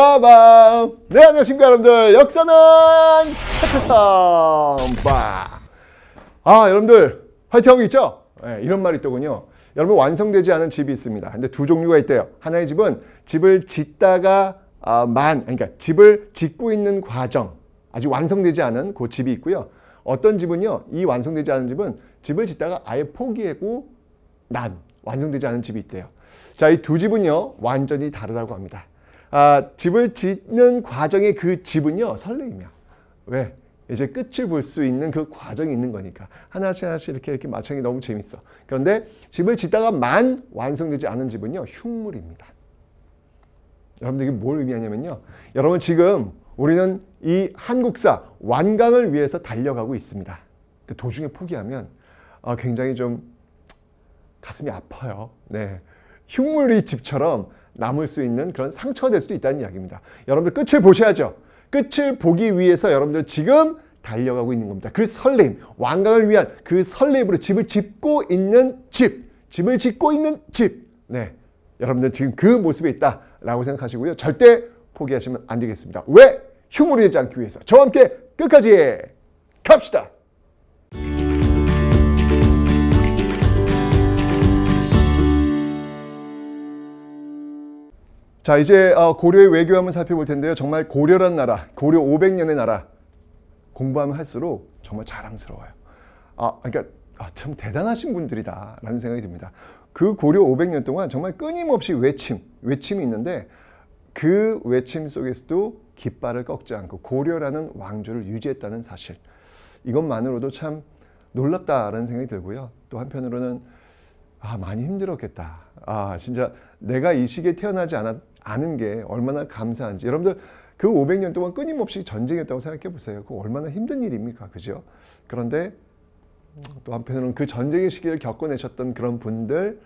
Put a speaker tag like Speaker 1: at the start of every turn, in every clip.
Speaker 1: 빠밤! 네, 안녕하십니까, 여러분들. 역사는 차트상! 빠! 아, 여러분들, 화이팅 하고 있죠? 네, 이런 말이 있더군요. 여러분, 완성되지 않은 집이 있습니다. 근데 두 종류가 있대요. 하나의 집은 집을 짓다가 아, 만, 그러니까 집을 짓고 있는 과정, 아직 완성되지 않은 그 집이 있고요. 어떤 집은요, 이 완성되지 않은 집은 집을 짓다가 아예 포기하고 난, 완성되지 않은 집이 있대요. 자, 이 두 집은요, 완전히 다르다고 합니다. 아, 집을 짓는 과정의 그 집은요 설레임이야. 왜? 이제 끝을 볼 수 있는 그 과정이 있는 거니까 하나씩 하나씩 이렇게 이렇게 맞추는 게 너무 재밌어. 그런데 집을 짓다가만 완성되지 않은 집은요 흉물입니다. 여러분들 이게 뭘 의미하냐면요. 여러분 지금 우리는 이 한국사 완강을 위해서 달려가고 있습니다. 근데 도중에 포기하면 아, 굉장히 좀 가슴이 아파요. 네. 흉물이 집처럼 남을 수 있는 그런 상처가 될 수도 있다는 이야기입니다. 여러분들 끝을 보셔야죠. 끝을 보기 위해서 여러분들 지금 달려가고 있는 겁니다. 그 설렘, 왕강을 위한 그 설렘으로 집을 짓고 있는 집, 집을 짓고 있는 집. 네. 여러분들 지금 그 모습에 있다라고 생각하시고요. 절대 포기하시면 안 되겠습니다. 왜? 흉물이 되지 않기 위해서. 저와 함께 끝까지 갑시다! 자 이제 어, 고려의 외교 한번 살펴볼 텐데요. 정말 고려란 나라, 고려 500년의 나라 공부하면 할수록 정말 자랑스러워요. 아 그러니까 아, 참 대단하신 분들이다라는 생각이 듭니다. 그 고려 500년 동안 정말 끊임없이 외침, 외침이 있는데 그 외침 속에서도 깃발을 꺾지 않고 고려라는 왕조를 유지했다는 사실 이것만으로도 참 놀랍다라는 생각이 들고요. 또 한편으로는 아 많이 힘들었겠다. 아 진짜 내가 이 시기에 태어나지 않았 아는 게 얼마나 감사한지. 여러분들 그 500년 동안 끊임없이 전쟁이었다고 생각해 보세요. 그 얼마나 힘든 일입니까? 그죠? 그런데 또 한편으로는 그 전쟁의 시기를 겪어내셨던 그런 분들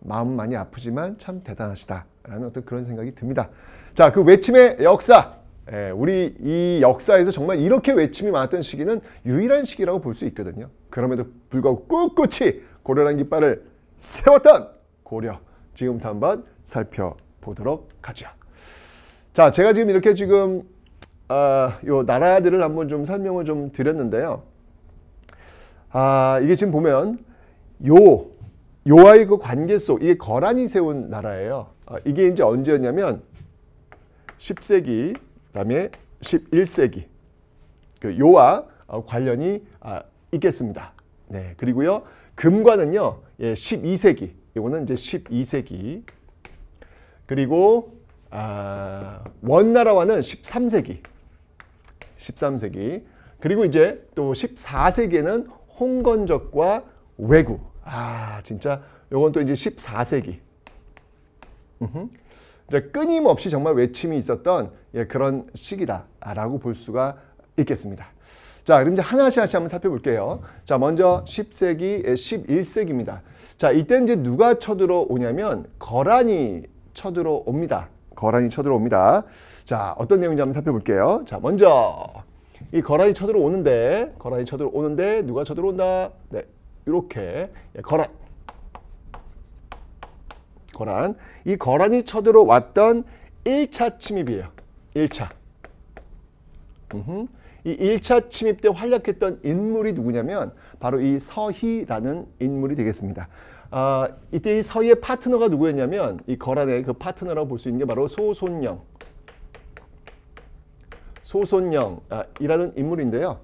Speaker 1: 마음 많이 아프지만 참 대단하시다라는 어떤 그런 생각이 듭니다. 자, 그 외침의 역사. 예, 우리 이 역사에서 정말 이렇게 외침이 많았던 시기는 유일한 시기라고 볼 수 있거든요. 그럼에도 불구하고 꿋꿋이 고려란 깃발을 세웠던 고려. 지금부터 한번 살펴 보도록 하죠. 자, 제가 지금 이렇게 지금 아, 요 나라들을 한번 좀 설명을 좀 드렸는데요. 아, 이게 지금 보면 요 요와의 그 관계 속 이게 거란이 세운 나라예요. 아, 이게 이제 언제였냐면 10세기 그다음에 11세기 그 요와 아, 관련이 아, 있겠습니다. 네, 그리고요 금과는요 예, 12세기 이거는 이제 12세기 그리고 아, 원나라와는 13세기 13세기 그리고 이제 또 14세기에는 홍건적과 왜구 아 진짜 요건 또 이제 14세기 으흠. 이제 끊임없이 정말 외침이 있었던 예, 그런 시기다라고 아, 볼 수가 있겠습니다. 자, 그럼 이제 하나씩 하나씩 한번 살펴볼게요. 자, 먼저 10세기, 11세기입니다. 예, 자, 이때 이제 누가 쳐들어오냐면 거란이 쳐들어 옵니다. 거란이 쳐들어 옵니다. 자, 어떤 내용인지 한번 살펴볼게요. 자, 먼저 이 거란이 쳐들어 오는데 거란이 쳐들어 오는데 누가 쳐들어 온다? 네, 이렇게 예, 거란. 거란. 이 거란이 쳐들어 왔던 1차 침입이에요. 1차. 음흠. 이 1차 침입 때 활약했던 인물이 누구냐면 바로 이 서희라는 인물이 되겠습니다. 아, 이때 이 서희의 파트너가 누구였냐면 이 거란의 그 파트너라고 볼 수 있는 게 바로 소손영. 소손영이라는 아, 인물인데요.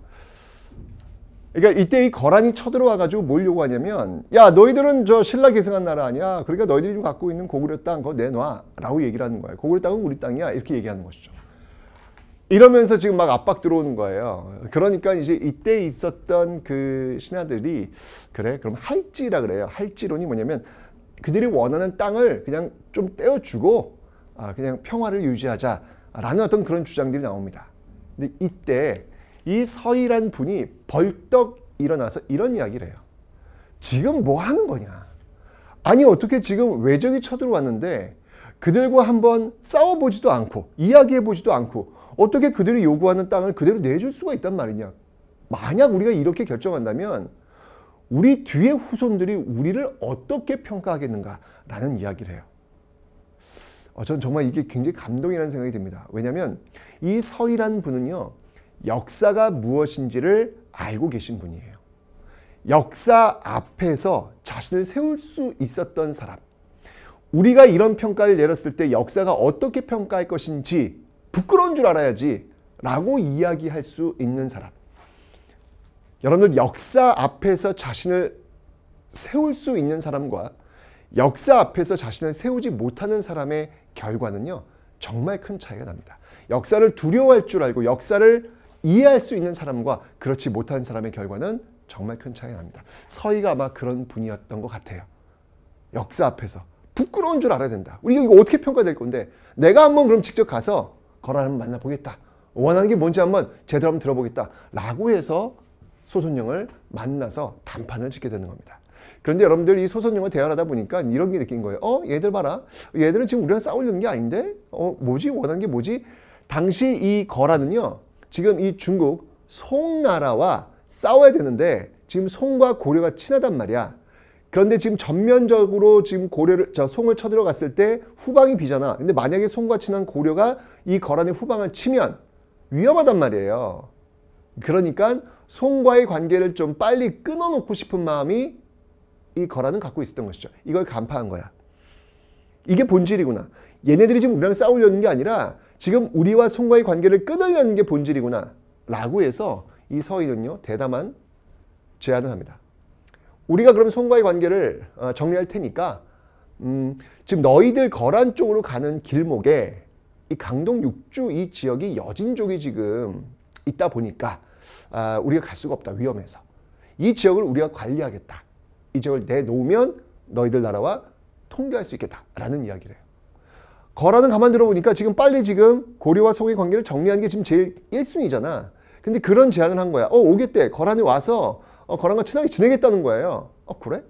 Speaker 1: 그러니까 이때 이 거란이 쳐들어와가지고 뭘 요구하냐면 야 너희들은 저 신라 계승한 나라 아니야. 그러니까 너희들이 갖고 있는 고구려 땅 그거 내놔 라고 얘기를 하는 거예요. 고구려 땅은 우리 땅이야 이렇게 얘기하는 것이죠. 이러면서 지금 막 압박 들어오는 거예요. 그러니까 이제 이때 있었던 그 신하들이 그래 그럼 할지라 그래요. 할지론이 뭐냐면 그들이 원하는 땅을 그냥 좀 떼어주고 아, 그냥 평화를 유지하자라는 어떤 그런 주장들이 나옵니다. 근데 이때 이 서희란 분이 벌떡 일어나서 이런 이야기를 해요. 지금 뭐 하는 거냐? 아니 어떻게 지금 외적이 쳐들어왔는데 그들과 한번 싸워보지도 않고 이야기해보지도 않고 어떻게 그들이 요구하는 땅을 그대로 내줄 수가 있단 말이냐. 만약 우리가 이렇게 결정한다면 우리 뒤에 후손들이 우리를 어떻게 평가하겠는가라는 이야기를 해요. 어, 저는 정말 이게 굉장히 감동이라는 생각이 듭니다. 왜냐하면 이 서희란 분은요. 역사가 무엇인지를 알고 계신 분이에요. 역사 앞에서 자신을 세울 수 있었던 사람. 우리가 이런 평가를 내렸을 때 역사가 어떻게 평가할 것인지 부끄러운 줄 알아야지 라고 이야기할 수 있는 사람. 여러분들 역사 앞에서 자신을 세울 수 있는 사람과 역사 앞에서 자신을 세우지 못하는 사람의 결과는요, 정말 큰 차이가 납니다. 역사를 두려워할 줄 알고 역사를 이해할 수 있는 사람과 그렇지 못한 사람의 결과는 정말 큰 차이가 납니다. 서희가 아마 그런 분이었던 것 같아요. 역사 앞에서. 부끄러운 줄 알아야 된다. 우리 이거 어떻게 평가될 건데, 내가 한번 그럼 직접 가서 거란을 만나보겠다. 원하는 게 뭔지 한번 제대로 한번 들어보겠다. 라고 해서 소선영을 만나서 담판을 짓게 되는 겁니다. 그런데 여러분들 이 소선영을 대화하다 보니까 이런 게 느낀 거예요. 어? 얘들 봐라. 얘들은 지금 우리랑 싸우려는 게 아닌데? 어? 뭐지? 원하는 게 뭐지? 당시 이거라는요 지금 이 중국 송나라와 싸워야 되는데 지금 송과 고려가 친하단 말이야. 그런데 지금 전면적으로 지금 고려를 자 송을 쳐들어갔을 때 후방이 비잖아. 근데 만약에 송과 친한 고려가 이 거란의 후방을 치면 위험하단 말이에요. 그러니까 송과의 관계를 좀 빨리 끊어놓고 싶은 마음이 이 거란은 갖고 있었던 것이죠. 이걸 간파한 거야. 이게 본질이구나. 얘네들이 지금 우리랑 싸우려는 게 아니라 지금 우리와 송과의 관계를 끊으려는 게 본질이구나. 라고 해서 이 서인은요, 대담한 제안을 합니다. 우리가 그럼 손과의 관계를 어, 정리할 테니까 음, 지금 너희들 거란 쪽으로 가는 길목에 이 강동 육주 이 지역이 여진족이 지금 있다 보니까 아, 우리가 갈 수가 없다 위험해서 이 지역을 우리가 관리하겠다 이 지역을 내놓으면 너희들 나라와 통일할 수 있겠다라는 이야기를해요 거라는 가만 들어보니까 지금 빨리 지금 고려와 송의 관계를 정리하는 게 지금 제일 1순위잖아. 근데 그런 제안을 한 거야. 어 오겠대. 거란이 와서 어, 거랑과 친하게 지내겠다는 거예요. 어, 그래?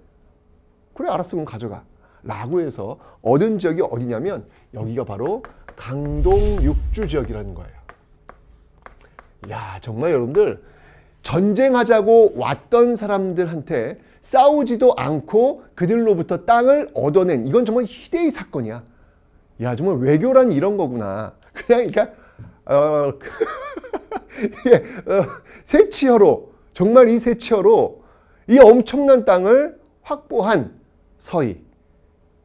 Speaker 1: 그래, 알았어. 그럼 가져가. 라고 해서 얻은 지역이 어디냐면 여기가 바로 강동 육주 지역이라는 거예요. 야, 정말 여러분들 전쟁하자고 왔던 사람들한테 싸우지도 않고 그들로부터 땅을 얻어낸 이건 정말 희대의 사건이야. 야, 정말 외교란 이런 거구나. 그냥 그러니까 어, 예, 어, 세치어로 정말 이 세치어로 이 엄청난 땅을 확보한 서희.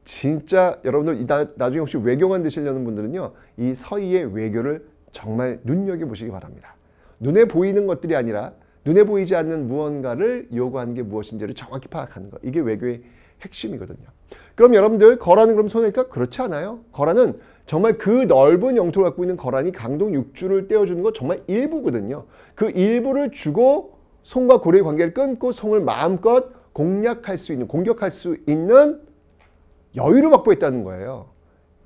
Speaker 1: 진짜 여러분들 나, 나중에 혹시 외교관 되시려는 분들은요. 이 서희의 외교를 정말 눈여겨보시기 바랍니다. 눈에 보이는 것들이 아니라 눈에 보이지 않는 무언가를 요구하는 게 무엇인지를 정확히 파악하는 것. 이게 외교의 핵심이거든요. 그럼 여러분들 거라는 그럼 손해일까? 그렇지 않아요. 거라는 정말 그 넓은 영토를 갖고 있는 거란이 강동 6주를 떼어주는 거 정말 일부거든요. 그 일부를 주고 송과 고래의 관계를 끊고 송을 마음껏 공략할 수 있는 공격할 수 있는 여유를 확보했다는 거예요.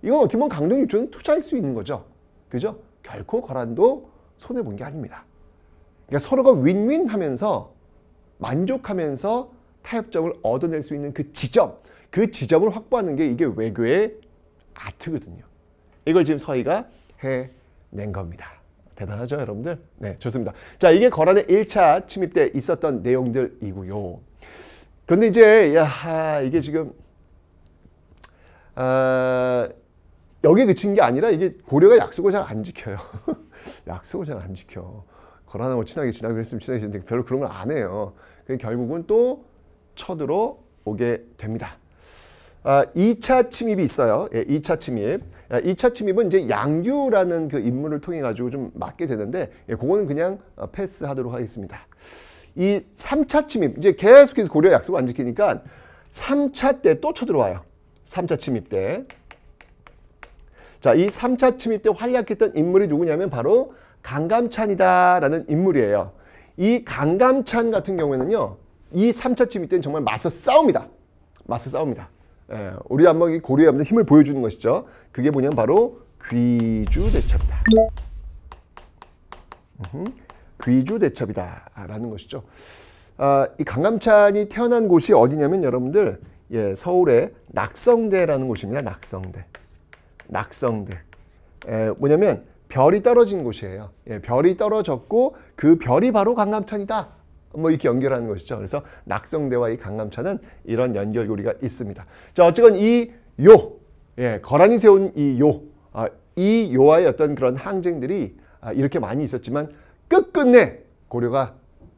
Speaker 1: 이건 어떻게 보면 강동 육조는 투자할 수 있는 거죠. 그죠? 결코 거란도 손해 본 게 아닙니다. 그러니까 서로가 윈윈 하면서 만족하면서 타협점을 얻어낼 수 있는 그 지점, 그 지점을 확보하는 게 이게 외교의 아트거든요. 이걸 지금 서희가 해낸 겁니다. 대단하죠, 여러분들? 네, 좋습니다. 자, 이게 거란의 1차 침입 때 있었던 내용들이고요. 그런데 이제 야, 이게 지금 아, 여기에 그친 게 아니라 이게 고려가 약속을 잘 안 지켜요. 약속을 잘 안 지켜. 거란하고 친하게 지나고그랬으면 친하게 지는데 별로 그런 걸 안 해요. 그 결국은 또 쳐들어 오게 됩니다. 아, 2차 침입이 있어요. 예, 2차 침입. 2차 아, 침입은 이제 양규라는 그 인물을 통해 가지고 좀 맞게 되는데 예, 그거는 그냥 어, 패스하도록 하겠습니다. 이 3차 침입 이제 계속해서 고려 약속안 지키니까 3차 때 또 쳐들어와요. 3차 침입 때. 자, 이 3차 침입 때 활약했던 인물이 누구냐면 바로 강감찬이다라는 인물이에요. 이 강감찬 같은 경우에는요. 이 3차 침입 때는 정말 맞서 싸웁니다. 맞서 싸웁니다. 예, 우리 안목이 고려의 암자 힘을 보여주는 것이죠. 그게 뭐냐면 바로 귀주 대첩이다. 귀주 대첩이다라는 것이죠. 아, 이 강감찬이 태어난 곳이 어디냐면 여러분들 예, 서울의 낙성대라는 곳입니다. 낙성대. 낙성대. 예, 뭐냐면 별이 떨어진 곳이에요. 예, 별이 떨어졌고 그 별이 바로 강감찬이다 뭐 이렇게 연결하는 것이죠. 그래서 낙성대와 이강남차는 이런 연결고리가 있습니다. 자, 어쨌건 이 요, 예, 거란이 세운 이 요, 아, 이 요와의 어떤 그런 항쟁들이 아, 이렇게 많이 있었지만 끝끝내 고려가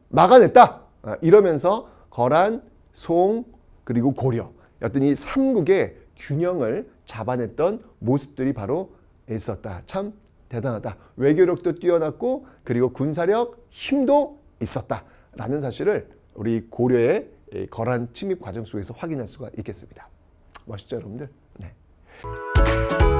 Speaker 1: 막아냈다. 아, 이러면서 거란, 송, 그리고 고려. 어떤 이 삼국의 균형을 잡아냈던 모습들이 바로 있었다. 참 대단하다. 외교력도 뛰어났고 그리고 군사력 힘도 있었다. 라는 사실을 우리 고려의 거란 침입 과정 속에서 확인할 수가 있겠습니다. 멋있죠, 여러분들? 네.